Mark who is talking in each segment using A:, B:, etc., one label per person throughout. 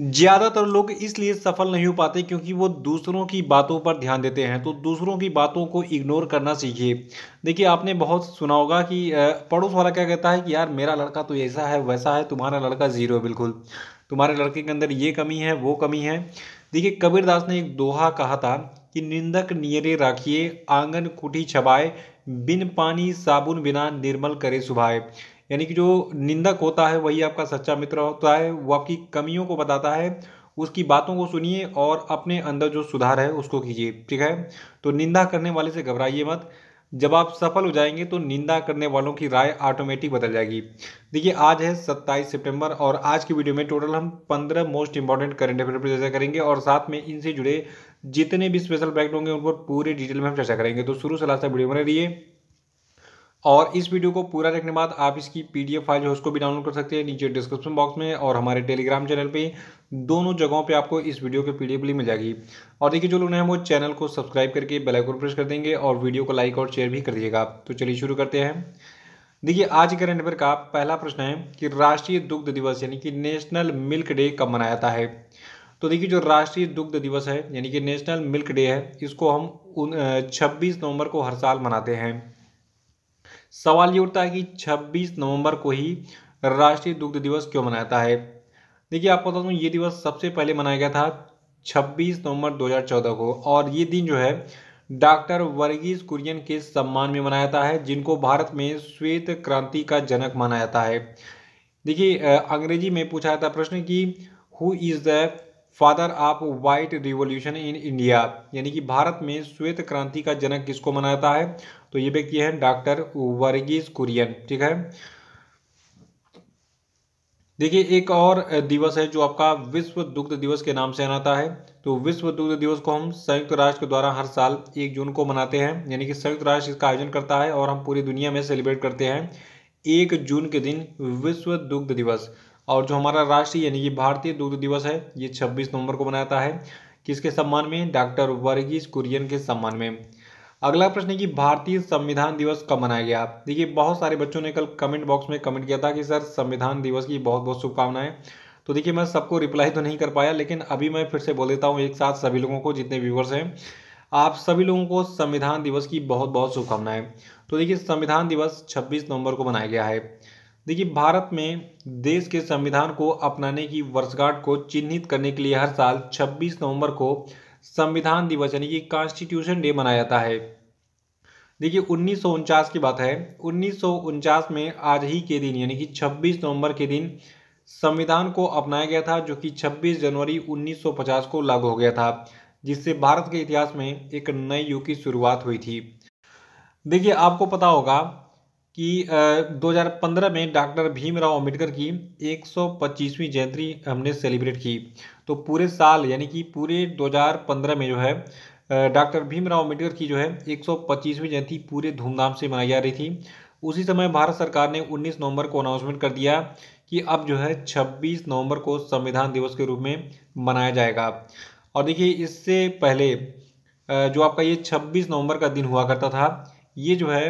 A: ज़्यादातर लोग इसलिए सफल नहीं हो पाते क्योंकि वो दूसरों की बातों पर ध्यान देते हैं तो दूसरों की बातों को इग्नोर करना सीखिए देखिए आपने बहुत सुना होगा कि पड़ोस वाला क्या कहता है कि यार मेरा लड़का तो ऐसा है वैसा है तुम्हारा लड़का ज़ीरो है बिल्कुल तुम्हारे लड़के के अंदर ये कमी है वो कमी है देखिए कबीर दास ने एक दोहा कहा था कि निंदक नियरे राखिए आंगन कुटी छबाए बिन पानी साबुन बिना निर्मल करे सुभाए यानी कि जो निंदक होता है वही आपका सच्चा मित्र होता है वो आपकी कमियों को बताता है उसकी बातों को सुनिए और अपने अंदर जो सुधार है उसको कीजिए ठीक है तो निंदा करने वाले से घबराइए मत जब आप सफल हो जाएंगे तो निंदा करने वालों की राय ऑटोमेटिक बदल जाएगी देखिए आज है 27 सितंबर और आज की वीडियो में टोटल हम 15 मोस्ट इंपॉर्टेंट करंट अफेयर पर चर्चा करेंगे और साथ में इनसे जुड़े जितने भी स्पेशल फैक्ट होंगे उन पर पूरे डिटेल में हम चर्चा करेंगे तो शुरू से लास्ट तक वीडियो बने रहिए और इस वीडियो को पूरा देखने के बाद आप इसकी पीडीएफ फाइल जो उसको भी डाउनलोड कर सकते हैं नीचे डिस्क्रिप्शन बॉक्स में और हमारे टेलीग्राम चैनल पे दोनों जगहों पे आपको इस वीडियो की पीडीएफ भी मिल जाएगी और देखिए जो लोग हैं वो चैनल को सब्सक्राइब करके बेल आइकन प्रेस कर देंगे और वीडियो को लाइक और शेयर भी कर दिएगा तो चलिए शुरू करते हैं देखिए आज करंट अफेयर का पहला प्रश्न है कि राष्ट्रीय दुग्ध दिवस यानी कि नेशनल मिल्क डे कब मनाया जाता है तो देखिए जो राष्ट्रीय दुग्ध दिवस है यानी कि नेशनल मिल्क डे है इसको हम उन छब्बीस नवंबर को हर साल मनाते हैं सवाल ये उठता है कि 26 नवंबर को ही राष्ट्रीय दुग्ध दिवस क्यों मनाता है देखिए आपको बता दूँ ये दिवस सबसे पहले मनाया गया था 26 नवंबर 2014 को और ये दिन जो है डॉक्टर वर्गीज कुरियन के सम्मान में मनाया जाता है जिनको भारत में श्वेत क्रांति का जनक माना जाता है देखिए अंग्रेजी में पूछा जाता प्रश्न कि who is the father of white revolution in India यानी कि भारत में श्वेत क्रांति का जनक किसको जाता है तो ये व्यक्ति है डॉक्टर वर्गीज कुरियन ठीक है देखिए एक और दिवस है जो आपका विश्व दुग्ध दिवस के नाम से मनाता है तो विश्व दुग्ध दिवस को हम संयुक्त राष्ट्र के द्वारा हर साल एक जून को मनाते हैं यानी कि संयुक्त राष्ट्र इसका आयोजन करता है और हम पूरी दुनिया में सेलिब्रेट करते हैं एक जून के दिन विश्व दुग्ध दिवस और जो हमारा राष्ट्रीय यानी कि भारतीय दुग्ध दिवस है ये छब्बीस नवंबर को मनाता है किसके सम्मान में डॉक्टर वर्गीज कुरियन के सम्मान में अगला प्रश्न है कि भारतीय संविधान दिवस कब मनाया गया देखिए बहुत सारे बच्चों ने कल कमेंट बॉक्स में कमेंट किया था कि सर संविधान दिवस की बहुत बहुत शुभकामनाएं तो देखिए मैं सबको रिप्लाई तो नहीं कर पाया लेकिन अभी मैं फिर से बोल देता हूँ एक साथ सभी लोगों को जितने व्यूवर्स हैं आप सभी लोगों को संविधान दिवस की बहुत बहुत शुभकामनाएं तो देखिए संविधान दिवस छब्बीस नवंबर को मनाया गया है देखिए भारत में देश के संविधान को अपनाने की वर्षगांठ को चिन्हित करने के लिए हर साल 26 नवंबर को संविधान दिवस यानी कि कॉन्स्टिट्यूशन डे मनाया जाता है देखिए उन्नीस की बात है उन्नीस में आज ही के दिन यानी कि 26 नवंबर के दिन संविधान को अपनाया गया था जो कि 26 जनवरी 1950 को लागू हो गया था जिससे भारत के इतिहास में एक नए युग की शुरुआत हुई थी देखिए आपको पता होगा कि 2015 में डॉक्टर भीमराव अम्बेडकर की 125वीं जयंती हमने सेलिब्रेट की तो पूरे साल यानी कि पूरे 2015 में जो है डॉक्टर भीमराव अम्बेडकर की जो है 125वीं जयंती पूरे धूमधाम से मनाई जा रही थी उसी समय भारत सरकार ने 19 नवंबर को अनाउंसमेंट कर दिया कि अब जो है 26 नवंबर को संविधान दिवस के रूप में मनाया जाएगा और देखिए इससे पहले जो आपका ये 26 नवंबर का दिन हुआ करता था ये जो है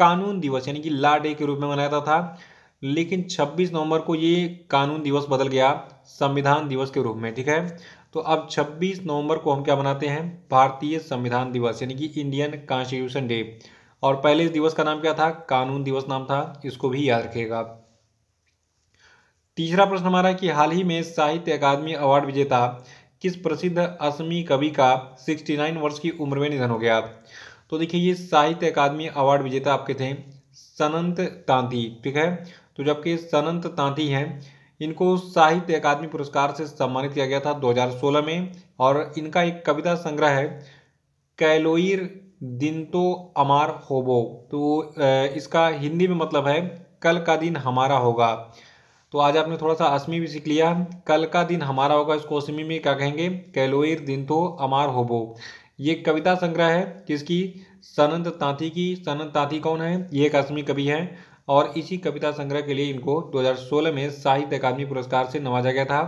A: कानून दिवस यानी कि ला डे के रूप में मनाया जाता था लेकिन 26 नवंबर को ये कानून दिवस बदल गया संविधान दिवस के रूप में ठीक है तो अब 26 नवंबर को हम क्या मनाते हैं भारतीय संविधान दिवस यानी कि इंडियन कॉन्स्टिट्यूशन डे और पहले इस दिवस का नाम क्या था कानून दिवस नाम था इसको भी याद रखिएगा तीसरा प्रश्न हमारा कि हाल ही में साहित्य अकादमी अवार्ड विजेता किस प्रसिद्ध असमी कवि का 69 वर्ष की उम्र में निधन हो गया तो देखिए ये साहित्य अकादमी अवार्ड विजेता आपके थे सनंत तांती ठीक है तो जबकि सनंत तांती हैं इनको साहित्य अकादमी पुरस्कार से सम्मानित किया गया था 2016 में और इनका एक कविता संग्रह है कैलोइर दिन तो अमार होबो तो इसका हिंदी में मतलब है कल का दिन हमारा होगा तो आज आपने थोड़ा सा असमी भी सीख लिया कल का दिन हमारा होगा इसको असमी में क्या कहेंगे कैलोइर दिन तो अमार होबो ये कविता संग्रह है किसकी सनंत तांती की सनंत तांती कौन है ये एक असमी कवि है और इसी कविता संग्रह के लिए इनको 2016 में साहित्य अकादमी पुरस्कार से नवाजा गया था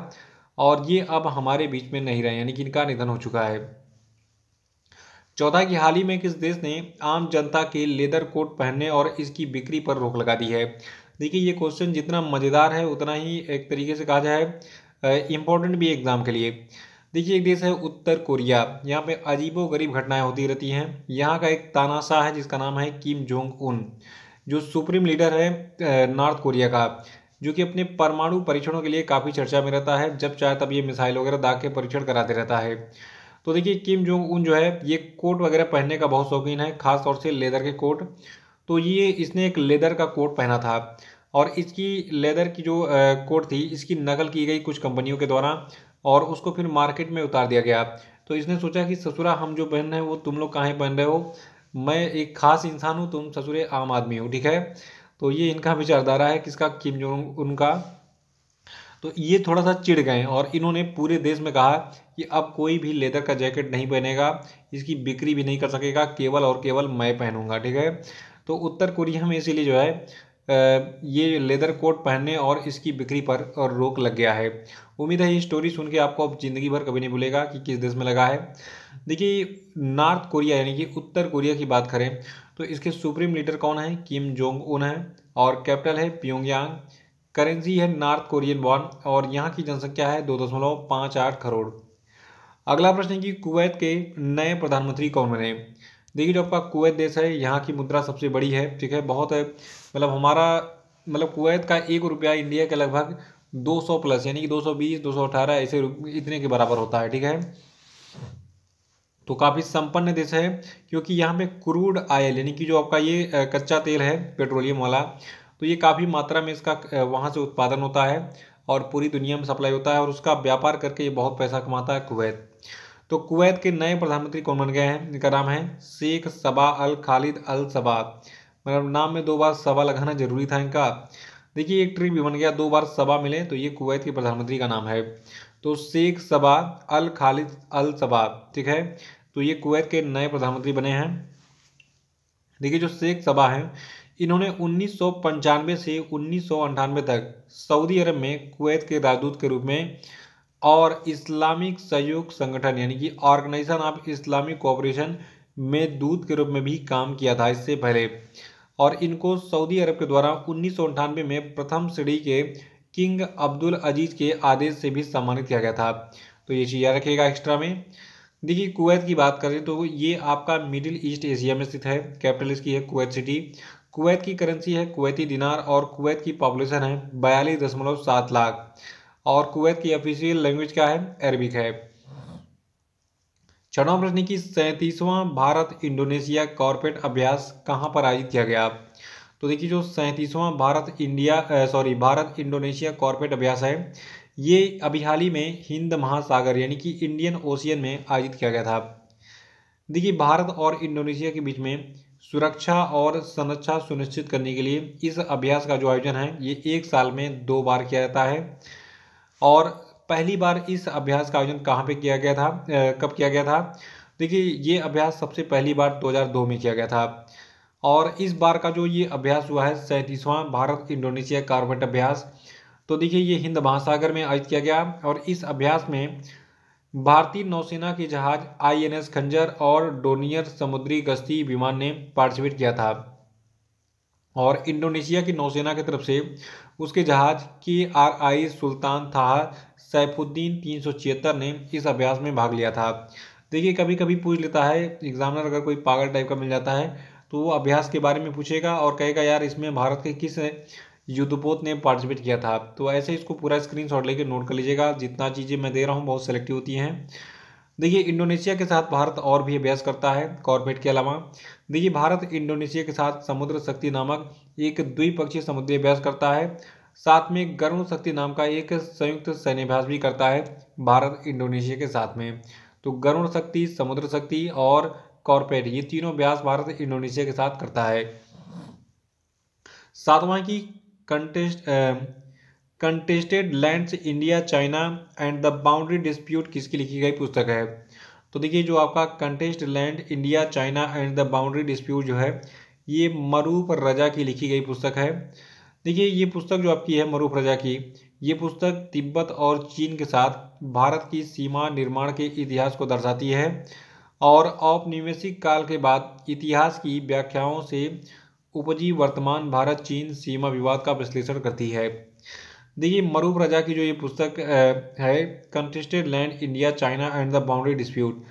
A: और ये अब हमारे बीच में नहीं रहे यानी कि इनका निधन हो चुका है चौथा की हाल ही में किस देश ने आम जनता के लेदर कोट पहनने और इसकी बिक्री पर रोक लगा दी है देखिए ये क्वेश्चन जितना मज़ेदार है उतना ही एक तरीके से कहा जाए इम्पोर्टेंट भी एग्ज़ाम के लिए देखिए एक देश है उत्तर कोरिया यहाँ पे अजीबो गरीब घटनाएं होती रहती हैं यहाँ का एक तानाशाह है जिसका नाम है किम जोंग उन जो सुप्रीम लीडर है नॉर्थ कोरिया का जो कि अपने परमाणु परीक्षणों के लिए काफ़ी चर्चा में रहता है जब चाहे तब ये मिसाइल वगैरह दाग के परीक्षण कराते रहता है तो देखिए किम जोंग उन जो है ये कोट वगैरह पहनने का बहुत शौकीन है खासतौर से लेदर के कोट तो ये इसने एक लेदर का कोट पहना था और इसकी लेदर की जो कोट थी इसकी नकल की गई कुछ कंपनियों के द्वारा और उसको फिर मार्केट में उतार दिया गया तो इसने सोचा कि ससुरा हम जो पहन रहे हैं वो तुम लोग कहाँ पहन रहे हो मैं एक खास इंसान हूँ तुम ससुरे आम आदमी हो ठीक है तो ये इनका विचारधारा है किसका किम जो उनका तो ये थोड़ा सा चिढ़ गए और इन्होंने पूरे देश में कहा कि अब कोई भी लेदर का जैकेट नहीं पहनेगा इसकी बिक्री भी नहीं कर सकेगा केवल और केवल मैं पहनूंगा ठीक है तो उत्तर कोरिया में इसीलिए जो है ये लेदर कोट पहनने और इसकी बिक्री पर रोक लग गया है उम्मीद है ये स्टोरी सुन के आपको अब ज़िंदगी भर कभी नहीं भूलेगा कि किस देश में लगा है देखिए नॉर्थ कोरिया यानी कि उत्तर कोरिया की बात करें तो इसके सुप्रीम लीडर कौन है किम जोंग उन है और कैपिटल है प्योंगयांग करेंसी है नॉर्थ कोरियन बॉर्न और यहाँ की जनसंख्या है दो दशमलव पाँच आठ करोड़ अगला प्रश्न है कि कुवैत के नए प्रधानमंत्री कौन बने देखिए जो आपका कुवैत देश है यहाँ की मुद्रा सबसे बड़ी है ठीक है बहुत है मतलब हमारा मतलब कुवैत का एक रुपया इंडिया के लगभग 200 प्लस यानी कि 220, 218 ऐसे इतने के बराबर होता है ठीक है तो काफ़ी संपन्न देश है क्योंकि यहाँ पे क्रूड आयल यानी कि जो आपका ये कच्चा तेल है पेट्रोलियम वाला तो ये काफ़ी मात्रा में इसका वहाँ से उत्पादन होता है और पूरी दुनिया में सप्लाई होता है और उसका व्यापार करके ये बहुत पैसा कमाता है कुवैत तो कुवैत के नए प्रधानमंत्री कौन बन गए हैं इनका नाम है शेख सबा अल खालिद अल सबा मतलब नाम में दो बार सबा लगाना जरूरी था इनका देखिए एक ट्री भी बन गया दो बार सबा मिले तो ये कुवैत के प्रधानमंत्री का नाम है तो शेख सबा अल खालिद अल सबा ठीक है तो ये कुवैत के नए प्रधानमंत्री बने हैं देखिए जो शेख सबा हैं इन्होंने उन्नीस से उन्नीस तक सऊदी अरब में कुवैत के राजदूत के रूप में और इस्लामिक सहयोग संगठन यानी कि ऑर्गेनाइजेशन ऑफ इस्लामिक कोऑपरेशन में दूत के रूप में भी काम किया था इससे पहले और इनको सऊदी अरब के द्वारा उन्नीस में प्रथम श्रेणी के किंग अब्दुल अजीज के आदेश से भी सम्मानित किया गया था तो ये चीज़ याद रखिएगा एक्स्ट्रा में देखिए कुवैत की बात करें तो ये आपका मिडिल ईस्ट एशिया में स्थित है कैपिटल इसकी है कुवैत सिटी कुवैत की करेंसी है कुवैती दिनार और कुवैत की पॉपुलेशन है बयालीस दशमलव सात लाख और कुवैत की ऑफिशियल लैंग्वेज क्या है अरबिक है छठवां प्रश्न की सैंतीसवां भारत इंडोनेशिया कॉरपोरेट अभ्यास कहाँ पर आयोजित किया गया तो देखिए जो सैंतीसवां Bharat India sorry Bharat Indonesia corporate अभ्यास है ये अभी हाल ही में हिंद महासागर यानी कि इंडियन ओशियन में आयोजित किया गया था देखिए भारत और इंडोनेशिया के बीच में सुरक्षा और संरक्षा सुनिश्चित करने के लिए इस अभ्यास का जो आयोजन है ये एक साल में दो बार किया जाता है और पहली बार इस अभ्यास का आयोजन कहाँ पे किया गया था कब किया गया था देखिए ये अभ्यास सबसे पहली बार 2002 में किया गया था और इस बार का जो ये अभ्यास हुआ है सैंतीसवां भारत इंडोनेशिया कार्बेट अभ्यास तो देखिए ये हिंद महासागर में आयोजित किया गया और इस अभ्यास में भारतीय नौसेना के जहाज आईएनएस खंजर और डोनियर समुद्री गश्ती विमान ने पार्टिसिपेट किया था और इंडोनेशिया की नौसेना की तरफ से उसके जहाज के आर आई सुल्तान था सैफुद्दीन तीन सौ छिहत्तर ने इस अभ्यास में भाग लिया था देखिए कभी कभी पूछ लेता है एग्जामिनर अगर कोई पागल टाइप का मिल जाता है तो वो अभ्यास के बारे में पूछेगा और कहेगा यार इसमें भारत के किस युद्धपोत ने पार्टिसिपेट किया था तो ऐसे इसको पूरा स्क्रीनशॉट लेके नोट कर लीजिएगा जितना चीज़ें मैं दे रहा हूँ बहुत सेलेक्टिव होती हैं देखिए इंडोनेशिया के साथ भारत और भी अभ्यास करता है कॉर्बेट के अलावा देखिए भारत इंडोनेशिया के साथ समुद्र शक्ति नामक एक द्विपक्षीय समुद्री अभ्यास करता है साथ में गर्म शक्ति नाम का एक संयुक्त सैन्यभ्यास भी करता है भारत इंडोनेशिया के साथ में तो गरुण शक्ति समुद्र शक्ति और कॉर्पेट ये तीनों अभ्यास भारत इंडोनेशिया के साथ करता है सातवां की contest contested lands India China and the boundary dispute किसकी लिखी गई पुस्तक है तो देखिए जो आपका contest land India China and the boundary dispute जो है ये मरूप रजा की लिखी गई पुस्तक है देखिए ये पुस्तक जो आपकी है मरूफ रजा की ये पुस्तक तिब्बत और चीन के साथ भारत की सीमा निर्माण के इतिहास को दर्शाती है और औपनिवेशिक काल के बाद इतिहास की व्याख्याओं से उपजी वर्तमान भारत चीन सीमा विवाद का विश्लेषण करती है देखिए मरूफ रजा की जो ये पुस्तक है contested land India China and the boundary dispute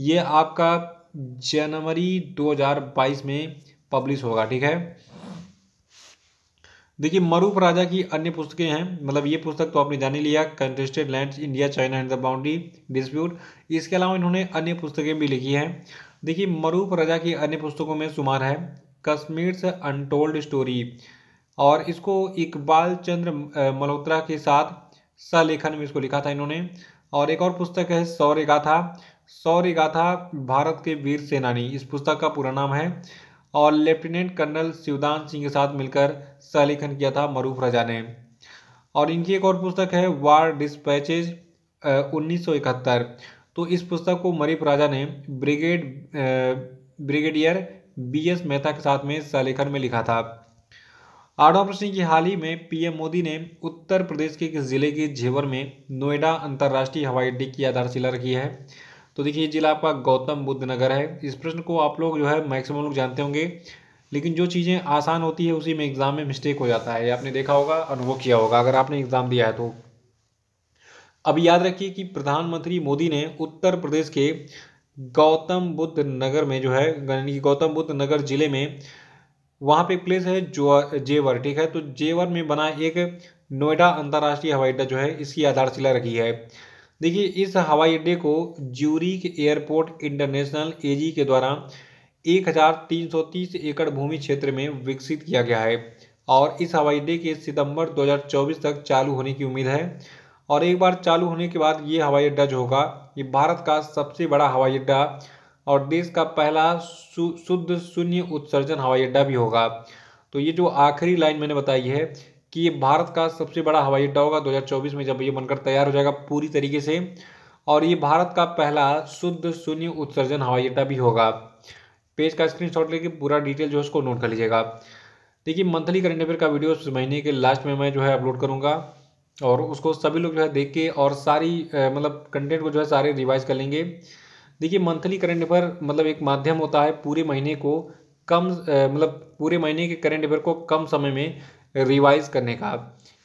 A: ये आपका जनवरी 2022 में पब्लिश होगा ठीक है देखिए मरूफ राजा की अन्य पुस्तकें हैं मतलब ये पुस्तक तो आपने जान ही लिया contested lands India China and the boundary dispute इसके अलावा इन्होंने अन्य पुस्तकें भी लिखी हैं देखिए मरूफ राजा की अन्य पुस्तकों में शुमार है कश्मीर से अनटोल्ड स्टोरी और इसको इकबाल चंद्र मल्होत्रा के साथ सलेखन में इसको लिखा था इन्होंने और एक और पुस्तक है सौर्य गाथा सौर्य गाथा भारत के वीर सेनानी इस पुस्तक का पूरा नाम है और लेफ्टिनेंट कर्नल शिवदान सिंह के साथ मिलकर सलेखन किया था मरूफ राजा ने और इनकी एक और पुस्तक है वार डिस्पैचेज उन्नीस तो इस पुस्तक को मरीफ राजा ने brigade brigadier B S Mehta के साथ में सलेखन में लिखा था आठवां प्रश्न की हाल ही में पीएम मोदी ने उत्तर प्रदेश के किस जिले के झेवर में नोएडा अंतर्राष्ट्रीय हवाई अड्डे की आधारशिला रखी है तो देखिए जिला आपका गौतम बुद्ध नगर है इस प्रश्न को आप लोग जो है मैक्सिमम लोग जानते होंगे लेकिन जो चीज़ें आसान होती है उसी में एग्ज़ाम में मिस्टेक हो जाता है आपने देखा होगा अनुभव किया होगा अगर आपने एग्ज़ाम दिया है तो अब याद रखिए कि प्रधानमंत्री मोदी ने उत्तर प्रदेश के गौतम बुद्ध नगर में जो है यानी कि गौतम बुद्ध नगर जिले में वहाँ पे एक प्लेस है जो जेवर ठीक है तो जेवर में बना एक नोएडा अंतर्राष्ट्रीय हवाई अड्डा जो है इसकी आधारशिला रखी है देखिए इस हवाई अड्डे को ज्यूरिक एयरपोर्ट इंटरनेशनल एजी के द्वारा 1330 एकड़ भूमि क्षेत्र में विकसित किया गया है और इस हवाई अड्डे के सितंबर 2024 तक चालू होने की उम्मीद है और एक बार चालू होने के बाद ये हवाई अड्डा जो होगा ये भारत का सबसे बड़ा हवाई अड्डा और देश का पहला शुद्ध शून्य उत्सर्जन हवाई अड्डा भी होगा तो ये जो आखिरी लाइन मैंने बताई है कि ये भारत का सबसे बड़ा हवाई अड्डा होगा 2024 में जब ये बनकर तैयार हो जाएगा पूरी तरीके से और ये भारत का पहला शुद्ध शून्य उत्सर्जन हवाई अड्डा भी होगा पेज का स्क्रीन शॉट लेके पूरा डिटेल जो है उसको नोट कर लीजिएगा देखिए मंथली करंट अफेयर का वीडियो इस महीने के लास्ट में मैं जो है अपलोड करूँगा और उसको सभी लोग जो है देख के और सारी मतलब कंटेंट को जो है सारे रिवाइज कर लेंगे देखिए मंथली करंट अफेयर मतलब एक माध्यम होता है पूरे महीने को कम मतलब पूरे महीने के करंट अफेयर को कम समय में रिवाइज करने का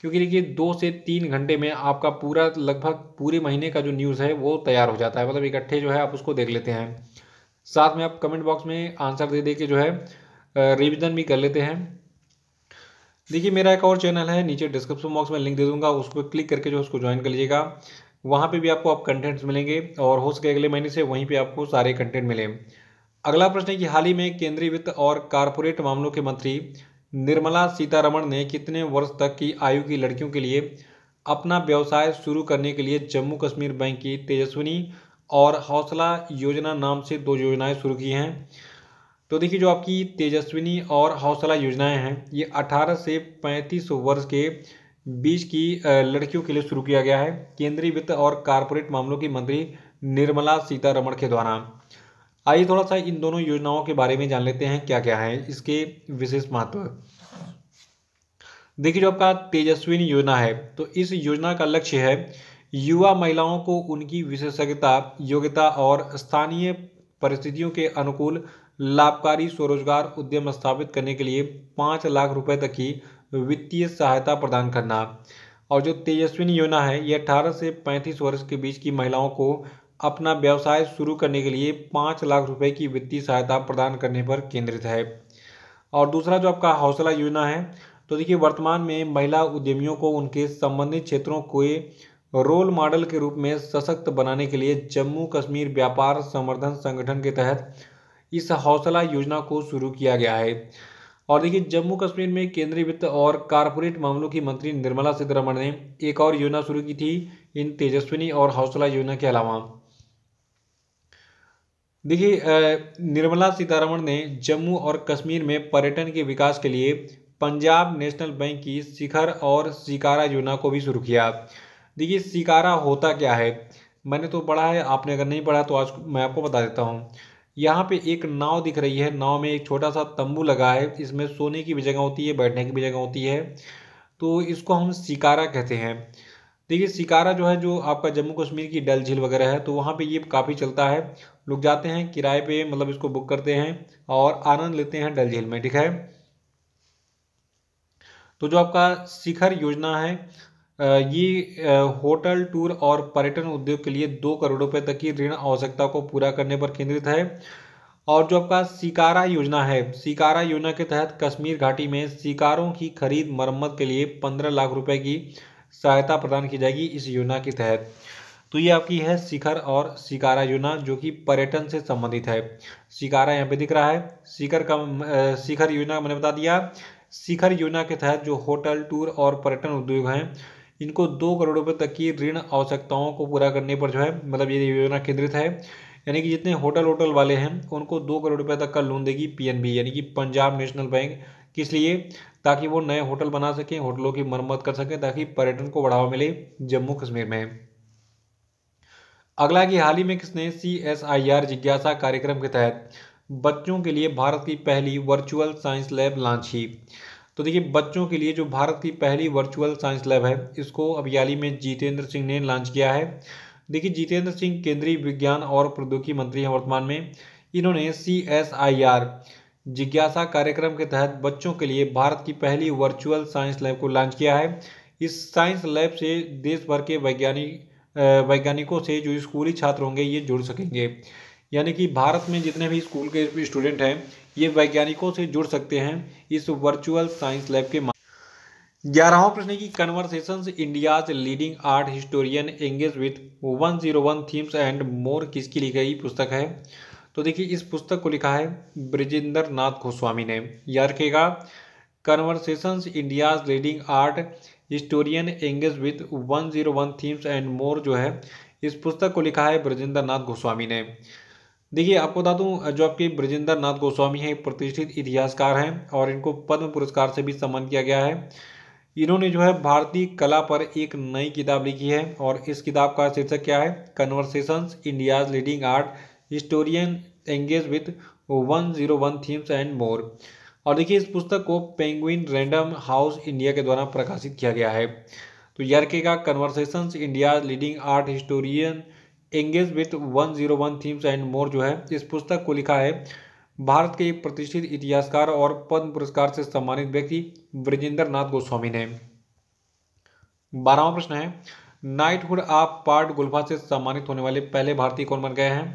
A: क्योंकि देखिए दो से तीन घंटे में आपका पूरा लगभग पूरे महीने का जो न्यूज़ है वो तैयार हो जाता है मतलब इकट्ठे जो है आप उसको देख लेते हैं साथ में आप कमेंट बॉक्स में आंसर दे दे के जो है रिविज़न भी कर लेते हैं देखिए मेरा एक और चैनल है नीचे डिस्क्रिप्शन बॉक्स में लिंक दे दूंगा उस पर क्लिक करके जो उसको ज्वाइन कर लीजिएगा वहाँ पे भी आपको आप कंटेंट्स मिलेंगे और हो सके अगले महीने से वहीं पे आपको सारे कंटेंट मिले अगला प्रश्न है कि हाल ही में केंद्रीय वित्त और कारपोरेट मामलों के मंत्री निर्मला सीतारमण ने कितने वर्ष तक की आयु की लड़कियों के लिए अपना व्यवसाय शुरू करने के लिए जम्मू कश्मीर बैंक की तेजस्विनी और हौसला योजना नाम से दो योजनाएं शुरू की हैं तो देखिए जो आपकी तेजस्विनी और हौसला योजनाएँ हैं ये अठारह से पैंतीस वर्ष के बीच की लड़कियों के लिए शुरू किया गया है केंद्रीय वित्त और कारपोरेट मामलों की मंत्री निर्मला सीतारमण के द्वारा आइए थोड़ा सा इन दोनों योजनाओं के बारे में जान लेते हैं क्या क्या है इसके विशेष महत्व देखिए जो आपका तेजस्विनी योजना है तो इस योजना का लक्ष्य है युवा महिलाओं को उनकी विशेषज्ञता योग्यता और स्थानीय परिस्थितियों के अनुकूल लाभकारी स्वरोजगार उद्यम स्थापित करने के लिए पाँच लाख रुपए तक की वित्तीय सहायता प्रदान करना और जो तेजस्विनी योजना है ये 18 से 35 वर्ष के बीच की महिलाओं को अपना व्यवसाय शुरू करने के लिए पाँच लाख रुपए की वित्तीय सहायता प्रदान करने पर केंद्रित है और दूसरा जो आपका हौसला योजना है तो देखिए वर्तमान में महिला उद्यमियों को उनके संबंधित क्षेत्रों को रोल मॉडल के रूप में सशक्त बनाने के लिए जम्मू कश्मीर व्यापार संवर्धन संगठन के तहत इस हौसला योजना को शुरू किया गया है और देखिए जम्मू कश्मीर में केंद्रीय वित्त और कारपोरेट मामलों की मंत्री निर्मला सीतारमण ने एक और योजना शुरू की थी इन तेजस्विनी और हौसला योजना के अलावा देखिए निर्मला सीतारमण ने जम्मू और कश्मीर में पर्यटन के विकास के लिए पंजाब नेशनल बैंक की शिखर और शिकारा योजना को भी शुरू किया देखिए शिकारा होता क्या है मैंने तो पढ़ा है आपने अगर नहीं पढ़ा तो आज मैं आपको बता देता हूँ यहाँ पे एक नाव दिख रही है नाव में एक छोटा सा तंबू लगा है इसमें सोने की भी जगह होती है बैठने की भी जगह होती है तो इसको हम शिकारा कहते हैं देखिए शिकारा जो है जो आपका जम्मू कश्मीर की डल झील वगैरह है तो वहाँ पे ये काफ़ी चलता है लोग जाते हैं किराए पे मतलब इसको बुक करते हैं और आनंद लेते हैं डल झील में ठीक है तो जो आपका शिखर योजना है ये होटल टूर और पर्यटन उद्योग के लिए दो करोड़ रुपए तक की ऋण आवश्यकता को पूरा करने पर केंद्रित है और जो आपका सिकारा योजना है सिकारा योजना के तहत कश्मीर घाटी में शिकारों की खरीद मरम्मत के लिए पंद्रह लाख रुपए की सहायता प्रदान की जाएगी इस योजना के तहत तो ये आपकी है शिखर और शिकारा योजना जो कि पर्यटन से संबंधित है शिकारा यहाँ पे दिख रहा है शिखर का शिखर योजना मैंने बता दिया शिखर योजना के तहत जो होटल टूर और पर्यटन उद्योग हैं इनको दो करोड़ रुपये तक की ऋण आवश्यकताओं को पूरा करने पर जो है मतलब ये योजना केंद्रित है यानी कि जितने होटल होटल वाले हैं उनको दो करोड़ रुपये तक का लोन देगी पी यानी कि पंजाब नेशनल बैंक किस लिए ताकि वो नए होटल बना सकें होटलों की मरम्मत कर सकें ताकि पर्यटन को बढ़ावा मिले जम्मू कश्मीर में अगला कि हाल ही में किसने सी एस आई आर जिज्ञासा कार्यक्रम के तहत बच्चों के लिए भारत की पहली वर्चुअल साइंस लैब लॉन्च की तो देखिए बच्चों के लिए जो भारत की पहली वर्चुअल साइंस लैब है इसको अब में जितेंद्र सिंह ने लॉन्च किया है देखिए जितेंद्र सिंह केंद्रीय विज्ञान और प्रौद्योगिकी मंत्री हैं वर्तमान में इन्होंने सी एस आई आर जिज्ञासा कार्यक्रम के तहत बच्चों के लिए भारत की पहली वर्चुअल साइंस लैब को लॉन्च किया है इस साइंस लैब से देश भर के वैज्ञानिक वैज्ञानिकों से जो स्कूली छात्र होंगे ये जुड़ सकेंगे यानी कि भारत में जितने भी स्कूल के स्टूडेंट हैं ये वैज्ञानिकों से जुड़ सकते हैं इस वर्चुअल साइंस लैब के ग्यारहवा प्रश्न की conversation India's leading art historian engage with one zero one themes and more किसकी लिखी गई पुस्तक है तो देखिए इस पुस्तक को लिखा है ब्रजेंद्र नाथ गोस्वामी ने याद रखेगा conversation India's leading art historian engage with one zero one themes and more जो है इस पुस्तक को लिखा है ब्रजेंद्र नाथ गोस्वामी ने देखिए आपको बता दूं जो आपके ब्रजेंद्र नाथ गोस्वामी हैं प्रतिष्ठित इतिहासकार हैं और इनको पद्म पुरस्कार से भी सम्मान किया गया है इन्होंने जो है भारतीय कला पर एक नई किताब लिखी है और इस किताब का शीर्षक क्या है conversations India's leading art historian engage with one zero one themes and more और देखिए इस पुस्तक को पेंगुइन रैंडम हाउस इंडिया के द्वारा प्रकाशित किया गया है तो के का conversations India's leading art historian engage with 101 themes and more जो है इस पुस्तक को लिखा है भारत के एक प्रतिष्ठित इतिहासकार और पद्म पुरस्कार से सम्मानित व्यक्ति ब्रजेंद्र नाथ गोस्वामी ने बारहवा प्रश्न है नाइटहुड ऑफ पार्ट गुल्फा से सम्मानित होने वाले पहले भारतीय कौन बन गए हैं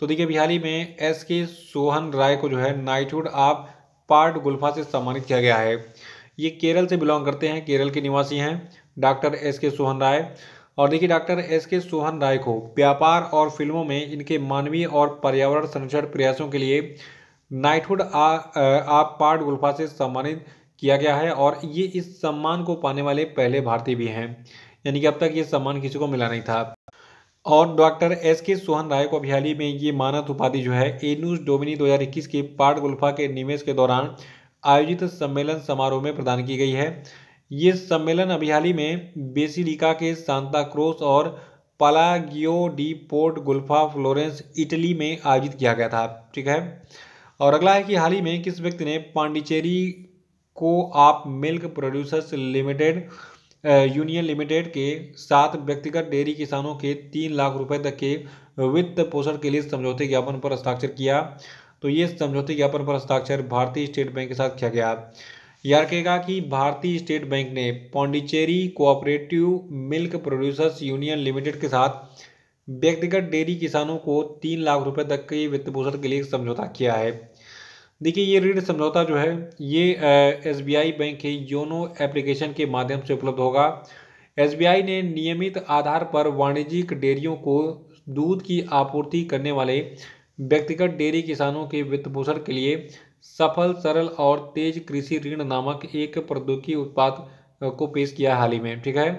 A: तो देखिए बिहारी में एस के सोहन राय को जो है नाइटहुड ऑफ पार्ट गुल्फा से सम्मानित किया गया है ये केरल से बिलोंग करते हैं केरल के निवासी हैं डॉक्टर एस के सोहन राय और देखिए डॉक्टर एस के सोहन राय को व्यापार और फिल्मों में इनके मानवीय और पर्यावरण संरक्षण प्रयासों के लिए नाइटहुड आप पार्ट गुल्फा से सम्मानित किया गया है और ये इस सम्मान को पाने वाले पहले भारतीय भी हैं यानी कि अब तक ये सम्मान किसी को मिला नहीं था और डॉक्टर एस के सोहन राय को अभियाली में ये मानद उपाधि जो है एनूस डोमिनी 2021 के पार्ट गुल्फा के निवेश के दौरान आयोजित सम्मेलन समारोह में प्रदान की गई है ये सम्मेलन अभी हाल ही में बेसिलिका के सांता क्रोस और Palagio di Parte Guelfa Florence Italy में आयोजित किया गया था ठीक है और अगला है कि हाल ही में किस व्यक्ति ने पांडिचेरी को आप milk producers limited union limited के साथ व्यक्तिगत डेयरी किसानों के तीन लाख रुपए तक के वित्त पोषण के लिए समझौते ज्ञापन पर हस्ताक्षर किया तो ये समझौते ज्ञापन पर हस्ताक्षर भारतीय स्टेट बैंक के साथ किया गया यार्के का कि भारतीय स्टेट बैंक ने Pondicherry cooperative milk producers union limited के साथ व्यक्तिगत डेयरी किसानों को तीन लाख रुपए तक के वित्त पोषण के लिए समझौता किया है देखिए ये ऋण समझौता जो है ये एस बैंक के योनो एप्लीकेशन के माध्यम से उपलब्ध होगा एस ने नियमित आधार पर वाणिज्यिक डेयरियों को दूध की आपूर्ति करने वाले व्यक्तिगत डेयरी किसानों के वित्त पोषण के लिए सफल सरल और तेज कृषि ऋण नामक एक प्रौद्योगिकी उत्पाद को पेश किया हाल ही में ठीक है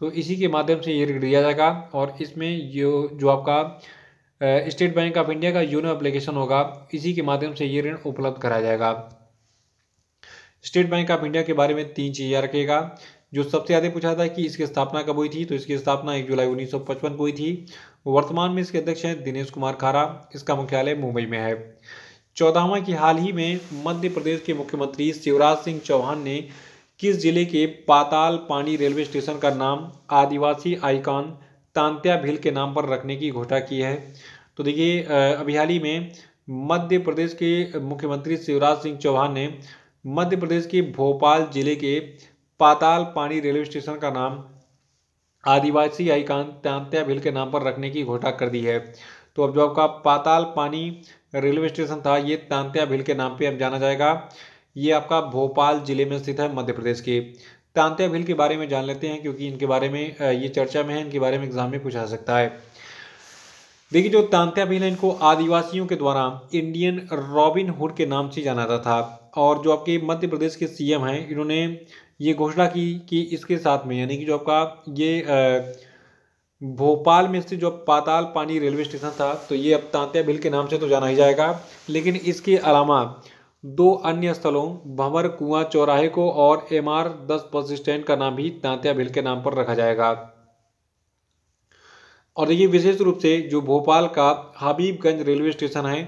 A: तो इसी के माध्यम से ये ऋण दिया जाएगा और इसमें जो जो आपका स्टेट बैंक ऑफ इंडिया का यूनो एप्लीकेशन होगा इसी के माध्यम से ये ऋण उपलब्ध कराया जाएगा स्टेट बैंक ऑफ इंडिया के बारे में तीन चीज़ें रखेगा जो सबसे ज़्यादा पूछा था कि इसकी स्थापना कब हुई थी तो इसकी स्थापना एक जुलाई 1955 को हुई थी वर्तमान में इसके अध्यक्ष हैं दिनेश कुमार खारा इसका मुख्यालय मुंबई में है चौदहवा की हाल ही में मध्य प्रदेश के मुख्यमंत्री शिवराज सिंह चौहान ने किस जिले के पाताल पानी रेलवे स्टेशन का नाम आदिवासी आइकॉन तांत्या भील के नाम पर रखने की घोषणा की है तो देखिए अभी हाल ही में मध्य प्रदेश के मुख्यमंत्री शिवराज सिंह चौहान ने मध्य प्रदेश के भोपाल जिले के पाताल पानी रेलवे स्टेशन का नाम आदिवासी आईकान तांत्या भील के नाम पर रखने की घोषणा कर दी है तो अब जो आपका पाताल पानी रेलवे स्टेशन था ये तांत्या भील के नाम पे अब जाना जाएगा ये आपका भोपाल जिले में स्थित है मध्य प्रदेश के तांत्या भील के बारे में जान लेते हैं क्योंकि इनके बारे में ये चर्चा में है इनके बारे में एग्जाम में पूछा सकता है देखिए जो तांत्या भील है इनको आदिवासियों के द्वारा इंडियन रॉबिन हुड के नाम से जाना जाता था और जो आपके मध्य प्रदेश के सीएम हैं इन्होंने ये घोषणा की कि इसके साथ में यानी कि जो आपका ये आ, भोपाल में स्थित जो पाताल पानी रेलवे स्टेशन था तो ये अब तांत्या भील के नाम से तो जाना ही जाएगा लेकिन इसके अलावा दो अन्य स्थलों भंवर कुआं चौराहे को और एम आर दस बस स्टैंड का नाम भी तांत्या भील के नाम पर रखा जाएगा और देखिए विशेष रूप से जो भोपाल का हबीबगंज रेलवे स्टेशन है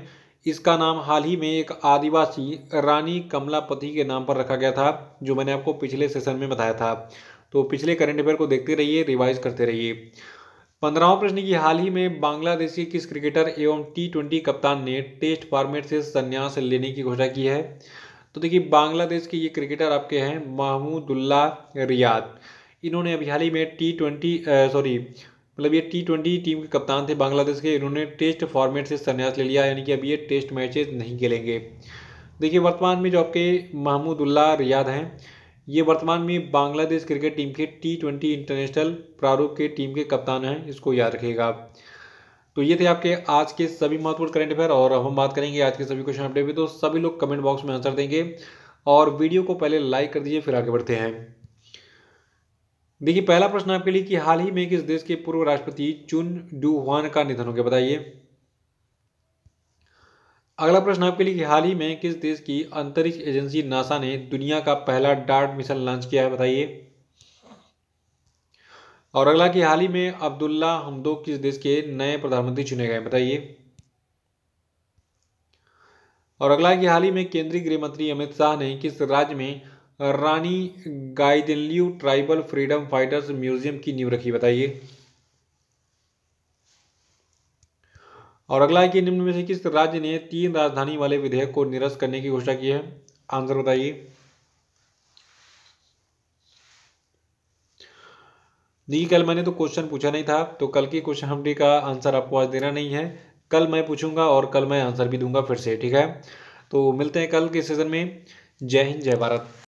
A: इसका नाम हाल ही में एक आदिवासी रानी कमलापति के नाम पर रखा गया था जो मैंने आपको पिछले सेशन में बताया था तो पिछले करंट अफेयर को देखते रहिए रिवाइज करते रहिए पंद्रहवा प्रश्न की हाल ही में बांग्लादेश के किस क्रिकेटर एवं टी ट्वेंटी कप्तान ने टेस्ट फॉर्मेट से संन्यास लेने की घोषणा की है तो देखिए बांग्लादेश के ये क्रिकेटर आपके हैं महमूदुल्ला रियाद इन्होंने अभी हाल ही में टी ट्वेंटी सॉरी मतलब ये टी ट्वेंटी टीम के कप्तान थे बांग्लादेश के इन्होंने टेस्ट फॉर्मेट से संन्यास ले लिया यानी कि अब ये टेस्ट मैचेज नहीं खेलेंगे देखिए वर्तमान में जो आपके महमूदुल्ला रियाद हैं ये वर्तमान में बांग्लादेश क्रिकेट टीम के टी ट्वेंटी इंटरनेशनल प्रारूप के टीम के कप्तान हैं इसको याद रखिएगा आप तो ये थे आपके आज के सभी महत्वपूर्ण करंट अफेयर और हम बात करेंगे आज के सभी क्वेश्चन अपडेट भी तो सभी लोग कमेंट बॉक्स में आंसर देंगे और वीडियो को पहले लाइक कर दीजिए फिर आगे बढ़ते हैं देखिए पहला प्रश्न आपके लिए कि हाल ही में किस देश के पूर्व राष्ट्रपति चुन डू हुआन का निधन हो गया बताइए अगला प्रश्न आपके लिए हाल ही में किस देश की अंतरिक्ष एजेंसी नासा ने दुनिया का पहला डार्ट मिशन लॉन्च किया है बताइए और अगला कि हाल ही में अब्दुल्ला हमदो किस देश के नए प्रधानमंत्री चुने गए बताइए और अगला कि हाल ही में केंद्रीय गृह मंत्री अमित शाह ने किस राज्य में Rani Gaidinliu tribal freedom fighters museum की नींव रखी बताइए और अगला है कि निम्न में से किस राज्य ने तीन राजधानी वाले विधेयक को निरस्त करने की घोषणा की है आंसर बताइए देखिए कल मैंने तो क्वेश्चन पूछा नहीं था तो कल की क्वेश्चन हमटी का आंसर आपको आज देना नहीं है कल मैं पूछूंगा और कल मैं आंसर भी दूंगा फिर से ठीक है तो मिलते हैं कल के सेशन में जय हिंद जय भारत